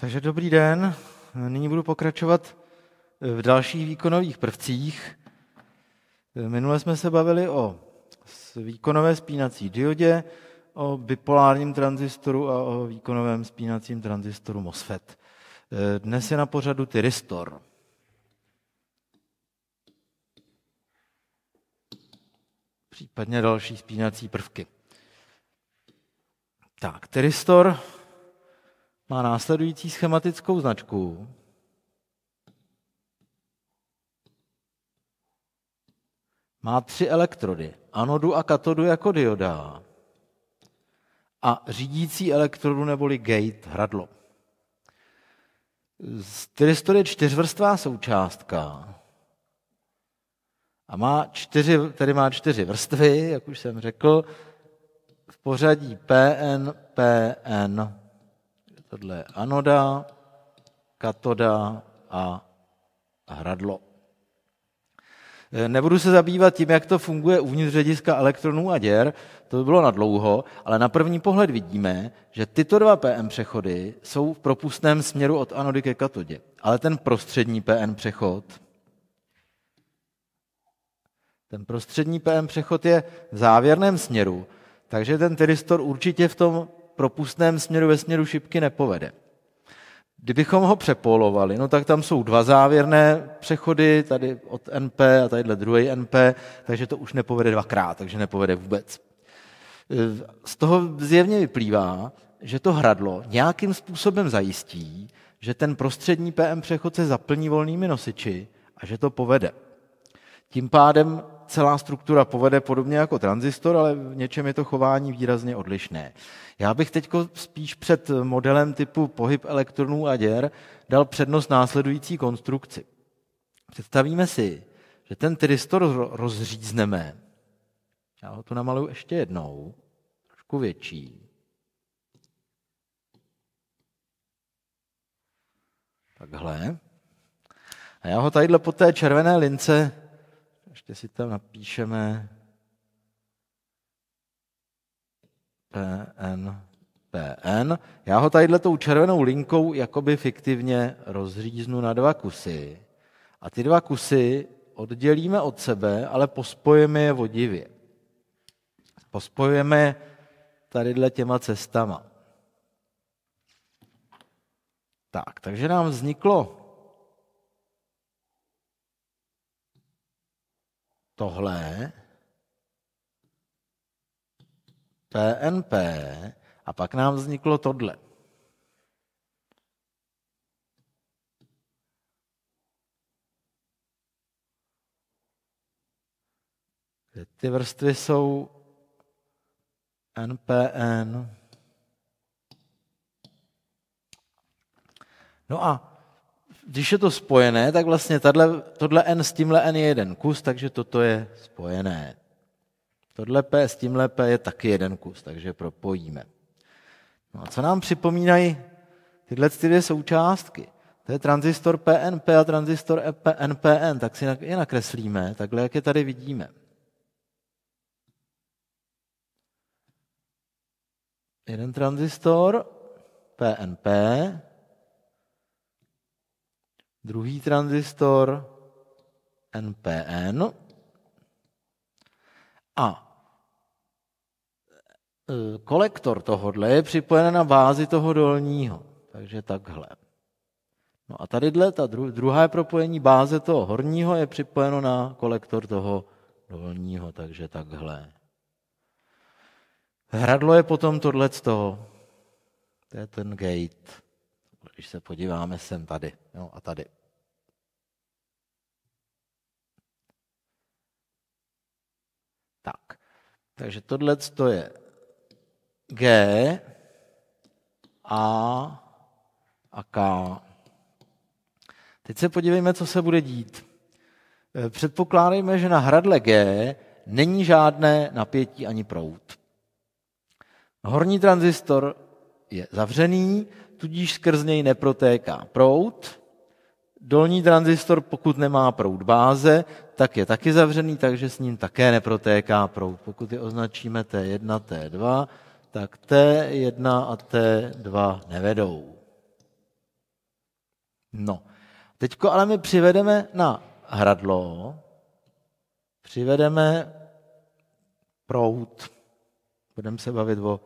Takže dobrý den. Nyní budu pokračovat eh, v dalších výkonových prvcích. Eh, minule jsme se bavili o výkonové spínací diodě, o bipolárním tranzistoru a o výkonovém spínacím tranzistoru MOSFET. Eh, dnes je na pořadu tyristor. Případně další spínací prvky. Tak, tyristor má následující schematickou značku. Má tři elektrody, anodu a katodu jako dioda a řídící elektrodu neboli gate hradlo. Thyristor je čtyřvrstvá součástka a má čtyři, tedy má čtyři vrstvy, jak už jsem řekl, v pořadí PN, PN, Tohle je anoda, katoda a hradlo. Eh, nebudu se zabývat tím, jak to funguje uvnitř řediska elektronů a děr, to by bylo na dlouho, ale na první pohled vidíme, že tyto dva PM přechody jsou v propustném směru od anody ke katodě. Ale ten prostřední PN přechod, ten prostřední PM přechod je v závěrném směru, takže ten tyristor určitě v tom propustném směru ve směru šipky nepovede. Kdybychom ho přepolovali, no tak tam jsou dva závěrné přechody, tady od NP a tadyhle druhý NP, takže to už nepovede dvakrát, takže nepovede vůbec. Z toho zjevně vyplývá, že to hradlo nějakým způsobem zajistí, že ten prostřední PM přechod se zaplní volnými nosiči a že to povede. Tím pádem celá struktura povede podobně jako tranzistor, ale v něčem je to chování výrazně odlišné. Já bych teď spíš před modelem typu pohyb elektronů a děr dal přednost následující konstrukci. Představíme si, že ten tristor rozřízneme. Já ho tu namaluju ještě jednou, trošku větší. Takhle. A já ho tadyhle po té červené lince ještě prostě si tam napíšeme PN, PN. Já ho tadyhle tou červenou linkou jakoby fiktivně rozříznu na dva kusy. A ty dva kusy oddělíme od sebe, ale pospojíme je vodivě. Pospojujeme tadyhle těma cestama. Tak, takže nám vzniklo tohle PNP a pak nám vzniklo tohle. Ty vrstvy jsou NPN. No a když je to spojené, tak vlastně tato, tohle n s tímhle n je jeden kus, takže toto je spojené. Tohle p s tímhle p je taky jeden kus, takže propojíme. No a co nám připomínají tyhle ty dvě součástky? To je transistor PNP a transistor NPN, tak si je nakreslíme, takhle, jak je tady vidíme. Jeden transistor PNP, Druhý tranzistor, NPN. A e, kolektor tohodle je připojen na bázi toho dolního. Takže takhle. No a tadyhle, ta druhá propojení báze toho horního je připojeno na kolektor toho dolního, takže takhle. Hradlo je potom tohle z toho. To je ten gate. Když se podíváme sem tady, jo, a tady. Tak, takže tohle to je G, A a K. Teď se podívejme, co se bude dít. Eh, předpokládejme, že na hradle G není žádné napětí ani prout. Horní tranzistor je zavřený, tudíž skrz něj neprotéká prout. Dolní tranzistor, pokud nemá proud báze, tak je taky zavřený, takže s ním také neprotéká proud. Pokud je označíme T1, T2, tak T1 a T2 nevedou. No, teď ale my přivedeme na hradlo, přivedeme proud. Budeme se bavit o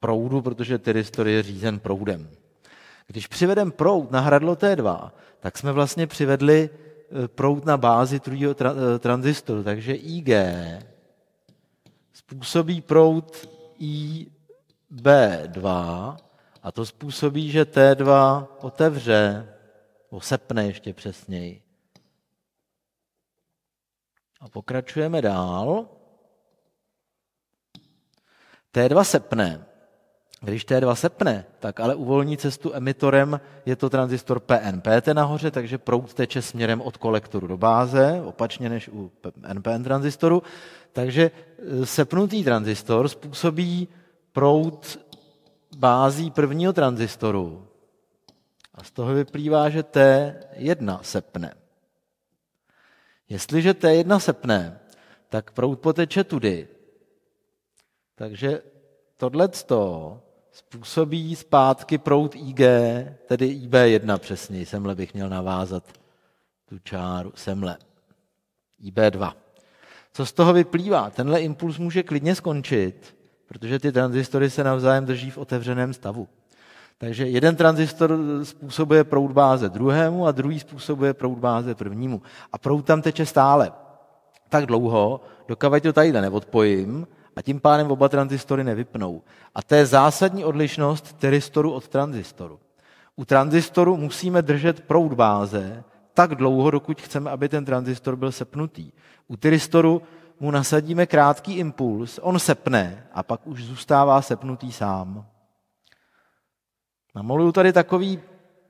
proudu, protože tyristor je řízen proudem. Když přivedem prout na hradlo T2, tak jsme vlastně přivedli e, prout na bázi druhého tra- e, transistoru, takže IG způsobí prout IB2 a to způsobí, že T2 otevře, osepne ještě přesněji. A pokračujeme dál. T2 sepne. Když T2 sepne, tak ale uvolní cestu emitorem, je to transistor PNP ten nahoře, takže proud teče směrem od kolektoru do báze, opačně než u NPN tranzistoru. Takže e, sepnutý tranzistor způsobí proud bází prvního tranzistoru. A z toho vyplývá, že T1 sepne. Jestliže T1 sepne, tak proud poteče tudy. Takže tohle způsobí zpátky prout IG, tedy IB1 přesněji, semhle bych měl navázat tu čáru, semhle, IB2. Co z toho vyplývá? Tenhle impuls může klidně skončit, protože ty transistory se navzájem drží v otevřeném stavu. Takže jeden tranzistor způsobuje proud báze druhému a druhý způsobuje proud báze prvnímu. A proud tam teče stále. Tak dlouho, dokud to tady neodpojím, a tím pádem oba tranzistory nevypnou. A to je zásadní odlišnost teristoru od tranzistoru. U tranzistoru musíme držet proud báze tak dlouho, dokud chceme, aby ten tranzistor byl sepnutý. U teristoru mu nasadíme krátký impuls, on sepne a pak už zůstává sepnutý sám. Namoluju tady takový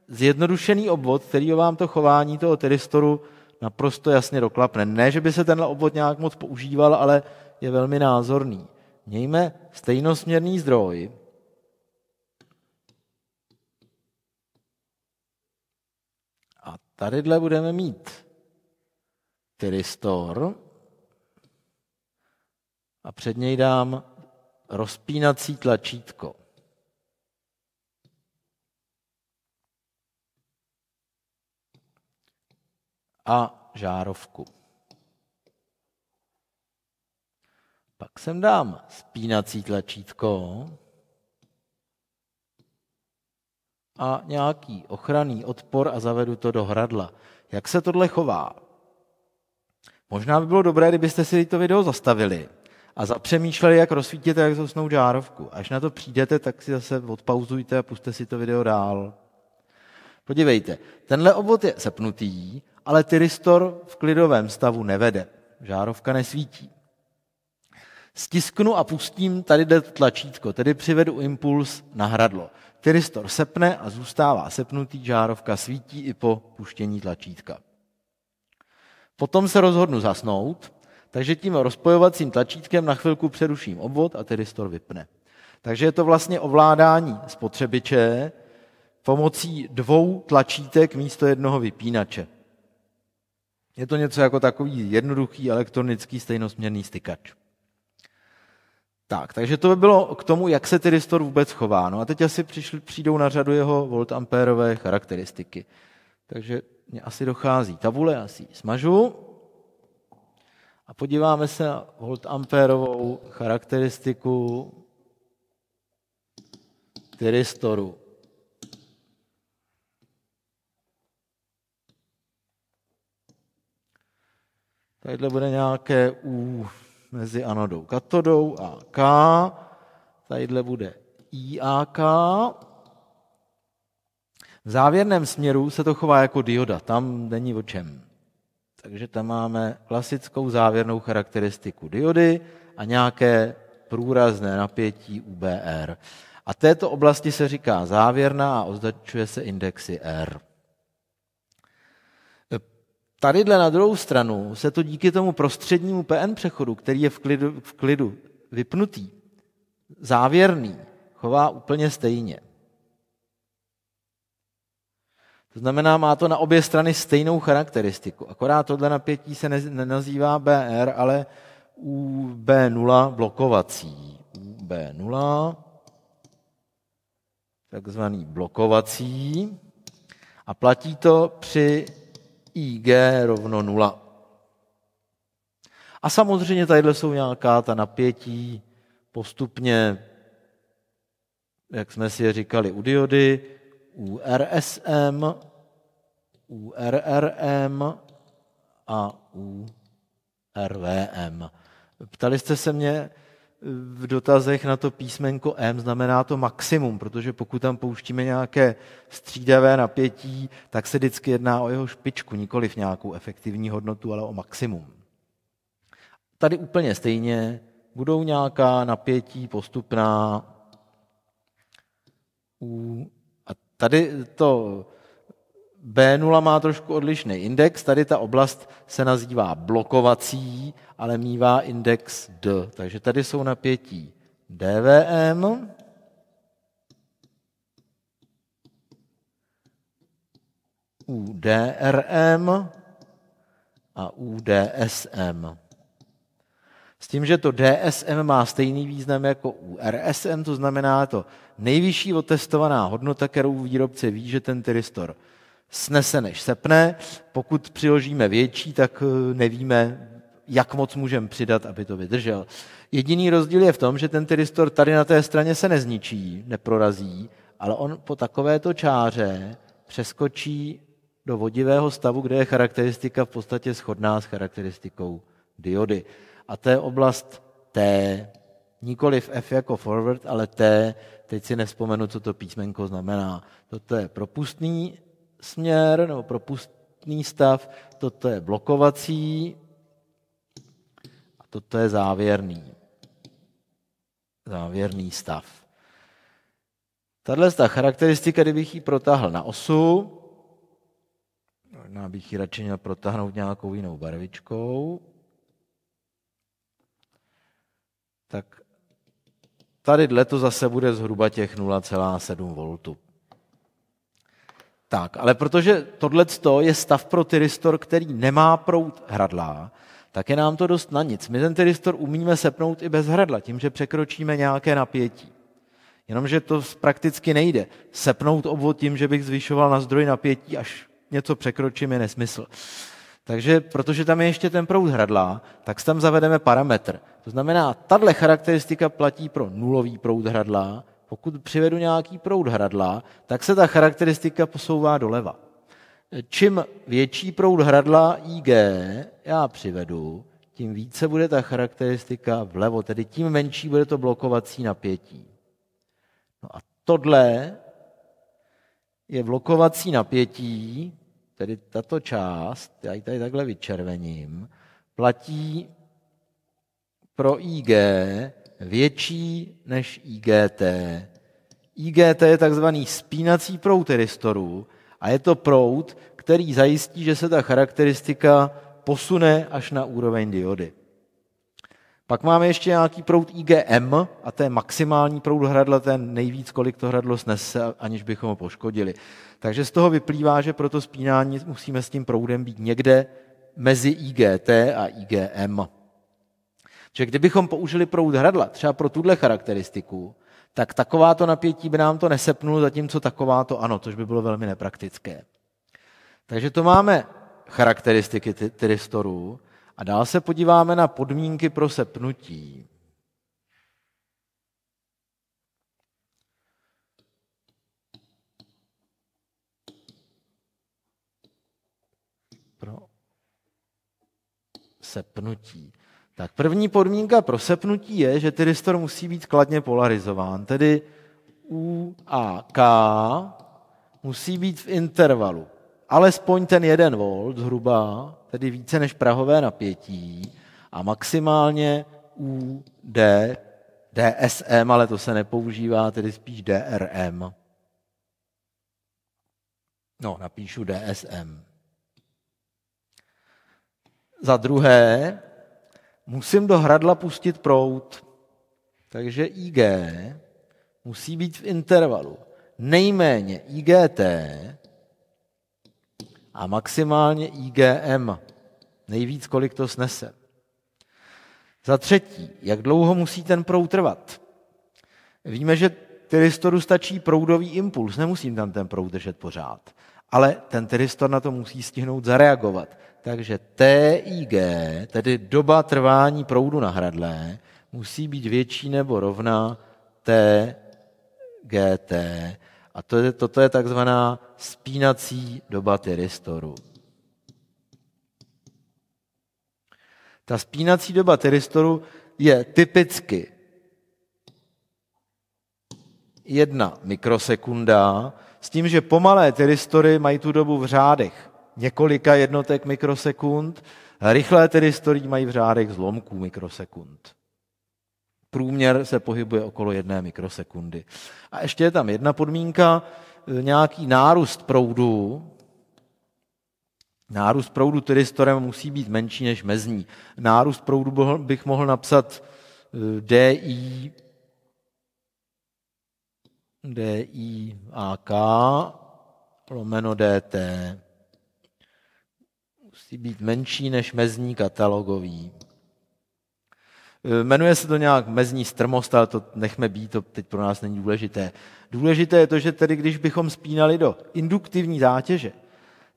zjednodušený obvod, který vám to chování toho teristoru naprosto jasně doklapne. Ne, že by se tenhle obvod nějak moc používal, ale je velmi názorný. Mějme stejnosměrný zdroj, a tadyhle budeme mít tyristor a před něj dám rozpínací tlačítko. a žárovku. Pak sem dám spínací tlačítko a nějaký ochranný odpor a zavedu to do hradla. Jak se tohle chová? Možná by bylo dobré, kdybyste si to video zastavili a zapřemýšleli, jak rozsvítíte, jak zosnou žárovku. Až na to přijdete, tak si zase odpauzujte a puste si to video dál. Podívejte, tenhle obvod je sepnutý, ale tyristor v klidovém stavu nevede. Žárovka nesvítí stisknu a pustím tady jde tlačítko, tedy přivedu impuls na hradlo. Tyristor sepne a zůstává sepnutý, žárovka svítí i po puštění tlačítka. Potom se rozhodnu zasnout, takže tím rozpojovacím tlačítkem na chvilku přeruším obvod a tyristor vypne. Takže je to vlastně ovládání spotřebiče pomocí dvou tlačítek místo jednoho vypínače. Je to něco jako takový jednoduchý elektronický stejnosměrný stykač. Tak, takže to by bylo k tomu, jak se tyristor vůbec chová. No a teď asi přišli, přijdou na řadu jeho voltampérové charakteristiky. Takže mě asi dochází tabule, asi smažu. A podíváme se na voltampérovou charakteristiku tyristoru. Tadyhle bude nějaké U. Uh, mezi anodou katodou a K. Tadyhle bude IAK. V závěrném směru se to chová jako dioda, tam není o čem. Takže tam máme klasickou závěrnou charakteristiku diody a nějaké průrazné napětí UBR. A této oblasti se říká závěrná a označuje se indexy R. Tadyhle na druhou stranu se to díky tomu prostřednímu PN přechodu, který je v klidu, v klidu vypnutý, závěrný, chová úplně stejně. To znamená, má to na obě strany stejnou charakteristiku. Akorát tohle napětí se nenazývá BR, ale UB0 blokovací. UB0 takzvaný blokovací. A platí to při IG rovno nula. A samozřejmě tady jsou nějaká ta napětí postupně, jak jsme si je říkali, u diody, u RSM, u RRM a u RVM. Ptali jste se mě, v dotazech na to písmenko M znamená to maximum, protože pokud tam pouštíme nějaké střídavé napětí, tak se vždycky jedná o jeho špičku, nikoli v nějakou efektivní hodnotu, ale o maximum. Tady úplně stejně budou nějaká napětí postupná u... A tady to B0 má trošku odlišný index, tady ta oblast se nazývá blokovací, ale mívá index D, takže tady jsou napětí DVM, UDRM a UDSM. S tím, že to DSM má stejný význam jako URSM, to znamená to nejvyšší otestovaná hodnota, kterou výrobce ví, že ten tyristor snese než sepne. Pokud přiložíme větší, tak eh, nevíme, jak moc můžeme přidat, aby to vydržel. Jediný rozdíl je v tom, že ten tyristor tady na té straně se nezničí, neprorazí, ale on po takovéto čáře přeskočí do vodivého stavu, kde je charakteristika v podstatě shodná s charakteristikou diody. A to je oblast T, nikoli v F jako forward, ale T, teď si nespomenu, co to písmenko znamená. Toto je propustný směr nebo propustný stav, toto je blokovací a toto je závěrný. Závěrný stav. Tahle ta charakteristika, kdybych ji protáhl na osu, možná bych ji radši měl protáhnout nějakou jinou barvičkou, tak tady to zase bude zhruba těch 0,7 V. Tak, ale protože tohle je stav pro tyristor, který nemá prout hradla, tak je nám to dost na nic. My ten tyristor umíme sepnout i bez hradla, tím, že překročíme nějaké napětí. Jenomže to prakticky nejde. Sepnout obvod tím, že bych zvyšoval na zdroj napětí, až něco překročím, je nesmysl. Takže protože tam je ještě ten proud hradla, tak tam zavedeme parametr. To znamená, tahle charakteristika platí pro nulový proud hradla, pokud přivedu nějaký proud hradla, tak se ta charakteristika posouvá doleva. Čím větší proud hradla IG já přivedu, tím více bude ta charakteristika vlevo, tedy tím menší bude to blokovací napětí. No a tohle je blokovací napětí, tedy tato část, já ji tady takhle vyčervením, platí pro IG větší než IGT. IGT je takzvaný spínací prout restorů a je to prout, který zajistí, že se ta charakteristika posune až na úroveň diody. Pak máme ještě nějaký prout IgM a to je maximální prout hradla, ten nejvíc, kolik to hradlo snese, aniž bychom ho poškodili. Takže z toho vyplývá, že pro to spínání musíme s tím proudem být někde mezi IgT a IgM. Že kdybychom použili proud hradla třeba pro tuhle charakteristiku, tak takováto napětí by nám to nesepnulo, zatímco takováto ano, což by bylo velmi nepraktické. Takže to máme charakteristiky tristorů a dál se podíváme na podmínky pro sepnutí. Pro sepnutí. Tak první podmínka pro sepnutí je, že tyristor musí být kladně polarizován, tedy U a K musí být v intervalu alespoň ten 1 V zhruba, tedy více než prahové napětí a maximálně UD, DSM, ale to se nepoužívá, tedy spíš DRM. No, napíšu DSM. Za druhé, musím do hradla pustit prout. Takže IG musí být v intervalu nejméně IGT a maximálně IGM. Nejvíc, kolik to snese. Za třetí, jak dlouho musí ten proud trvat? Víme, že tyristoru stačí proudový impuls, nemusím tam ten proud držet pořád, ale ten tyristor na to musí stihnout zareagovat takže TIG, tedy doba trvání proudu na hradle, musí být větší nebo rovna TGT. A to je, toto je takzvaná spínací doba tyristoru. Ta spínací doba tyristoru je typicky jedna mikrosekunda, s tím, že pomalé tyristory mají tu dobu v řádech několika jednotek mikrosekund, rychlé tedy story mají v řádech zlomků mikrosekund. Průměr se pohybuje okolo jedné mikrosekundy. A ještě je tam jedna podmínka, e, nějaký nárůst proudu, nárůst proudu tedy storem musí být menší než mezní. Nárůst proudu bych mohl napsat e, DI DI AK lomeno DT musí být menší než mezní katalogový. E, jmenuje se to nějak mezní strmost, ale to nechme být, to teď pro nás není důležité. Důležité je to, že tedy když bychom spínali do induktivní zátěže,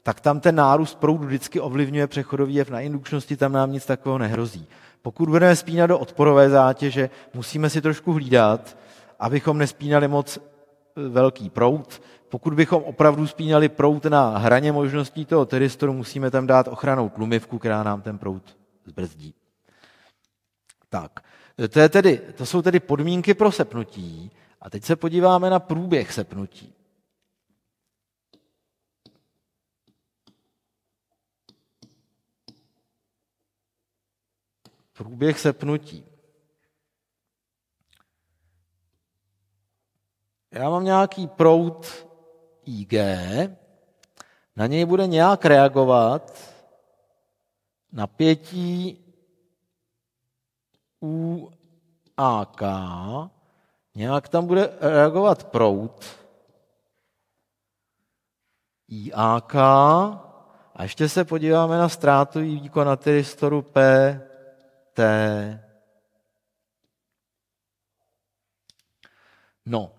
tak tam ten nárůst proudu vždycky ovlivňuje přechodový jev na indukčnosti, tam nám nic takového nehrozí. Pokud budeme spínat do odporové zátěže, musíme si trošku hlídat, abychom nespínali moc velký prout. Pokud bychom opravdu spínali prout na hraně možností toho teristoru, musíme tam dát ochranou tlumivku, která nám ten prout zbrzdí. Tak, to, je tedy, to jsou tedy podmínky pro sepnutí. A teď se podíváme na průběh sepnutí. Průběh sepnutí. já mám nějaký prout IG, na něj bude nějak reagovat napětí UAK. nějak tam bude reagovat prout IAK a ještě se podíváme na ztrátu výkon na tyristoru P, T. No,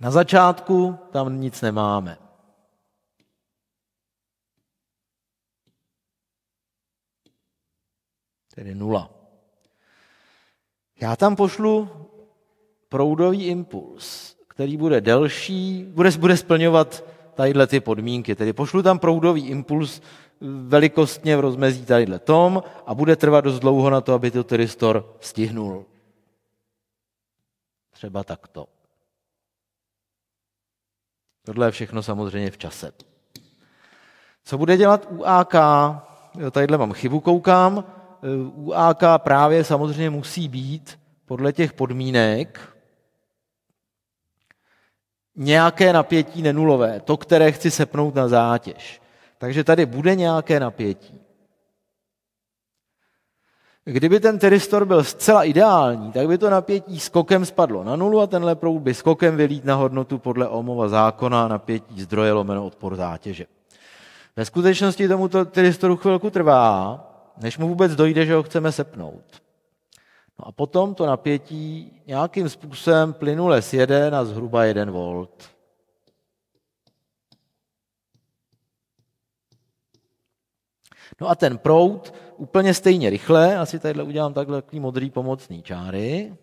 na začátku tam nic nemáme. Tedy nula. Já tam pošlu proudový impuls, který bude delší, bude, bude splňovat tadyhle ty podmínky. Tedy pošlu tam proudový impuls velikostně v rozmezí tadyhle tom a bude trvat dost dlouho na to, aby to tyristor stihnul. Třeba takto. Tohle je všechno samozřejmě v čase. Co bude dělat UAK? Tadyhle mám chybu, koukám. Eh, UAK právě samozřejmě musí být podle těch podmínek nějaké napětí nenulové, to, které chci sepnout na zátěž. Takže tady bude nějaké napětí. Kdyby ten teristor byl zcela ideální, tak by to napětí skokem spadlo na nulu a tenhle proud by skokem vylít na hodnotu podle Ohmova zákona napětí zdroje lomeno odpor zátěže. Ve skutečnosti tomuto teristoru chvilku trvá, než mu vůbec dojde, že ho chceme sepnout. No a potom to napětí nějakým způsobem plynule sjede na zhruba 1 volt. No a ten proud úplně stejně rychle. Asi tady udělám takhle takový modrý pomocný čáry.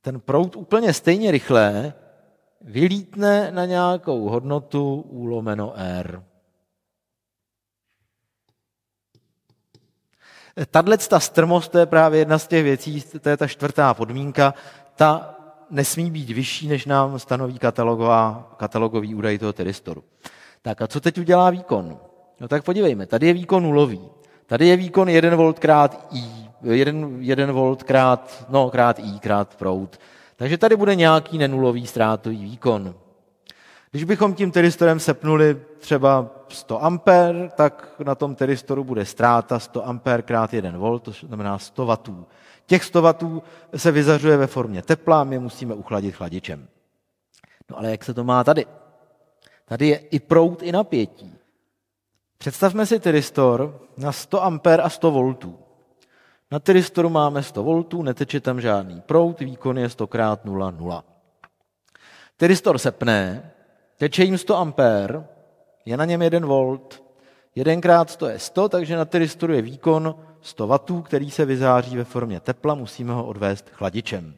Ten prout úplně stejně rychle vylítne na nějakou hodnotu úlomeno R. Tadle ta strmost, to je právě jedna z těch věcí, to je ta čtvrtá podmínka, ta nesmí být vyšší, než nám stanoví katalogová, katalogový údaj toho teristoru. Tak a co teď udělá výkon? No tak podívejme, tady je výkon nulový. Tady je výkon 1 V krát I, 1, 1 V krát, no, krát I krát prout. Takže tady bude nějaký nenulový ztrátový výkon. Když bychom tím teristorem sepnuli třeba 100 ampér, tak na tom teristoru bude ztráta 100 ampér krát 1 V, to znamená 100 W. Těch 100 W se vyzařuje ve formě tepla, my musíme uchladit chladičem. No ale jak se to má tady? Tady je i prout, i napětí. Představme si tyristor na 100 A a 100 V. Na tyristoru máme 100 V, neteče tam žádný prout, výkon je 100 x 0, 0. Tyristor sepne, teče jim 100 A, je na něm 1 V, 1 x 100 je 100, takže na tyristoru je výkon 100 W, který se vyzáří ve formě tepla, musíme ho odvést chladičem.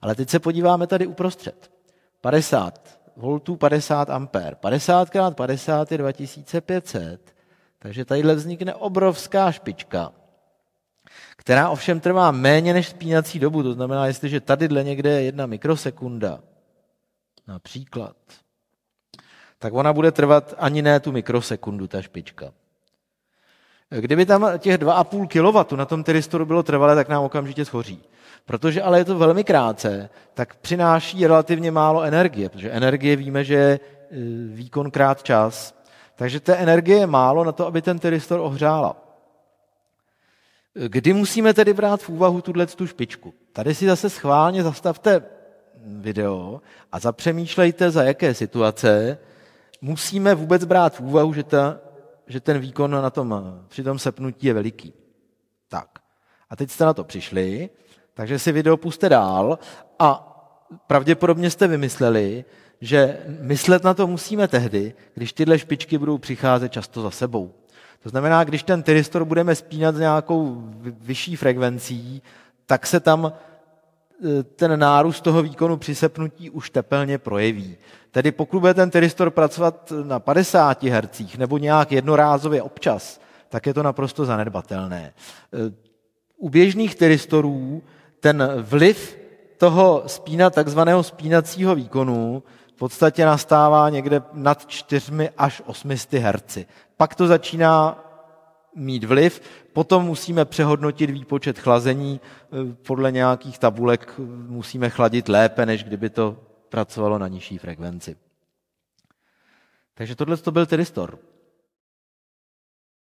Ale teď se podíváme tady uprostřed. 50 V, 50 A. 50 x 50 je 2500, takže tadyhle vznikne obrovská špička, která ovšem trvá méně než spínací dobu. To znamená, jestliže tadyhle někde je jedna mikrosekunda, například, tak ona bude trvat ani ne tu mikrosekundu, ta špička. Kdyby tam těch 2,5 kW na tom teristoru bylo trvalé, tak nám okamžitě schoří. Protože ale je to velmi krátce, tak přináší relativně málo energie, protože energie víme, že je e, výkon krát čas. Takže té energie je málo na to, aby ten teristor ohřála. Kdy musíme tedy brát v úvahu tuhle tu špičku? Tady si zase schválně zastavte video a zapřemýšlejte, za jaké situace musíme vůbec brát v úvahu, že ta že ten výkon na tom, při tom sepnutí je veliký. Tak. A teď jste na to přišli, takže si video puste dál a pravděpodobně jste vymysleli, že myslet na to musíme tehdy, když tyhle špičky budou přicházet často za sebou. To znamená, když ten tyristor budeme spínat s nějakou vyšší frekvencí, tak se tam ten nárůst toho výkonu při sepnutí už tepelně projeví. Tedy pokud bude ten tyristor pracovat na 50 Hz nebo nějak jednorázově občas, tak je to naprosto zanedbatelné. U běžných tyristorů ten vliv toho spína, takzvaného spínacího výkonu v podstatě nastává někde nad 4 až 800 Hz. Pak to začíná mít vliv. Potom musíme přehodnotit výpočet chlazení. E, podle nějakých tabulek musíme chladit lépe, než kdyby to pracovalo na nižší frekvenci. Takže tohle to byl tedy store.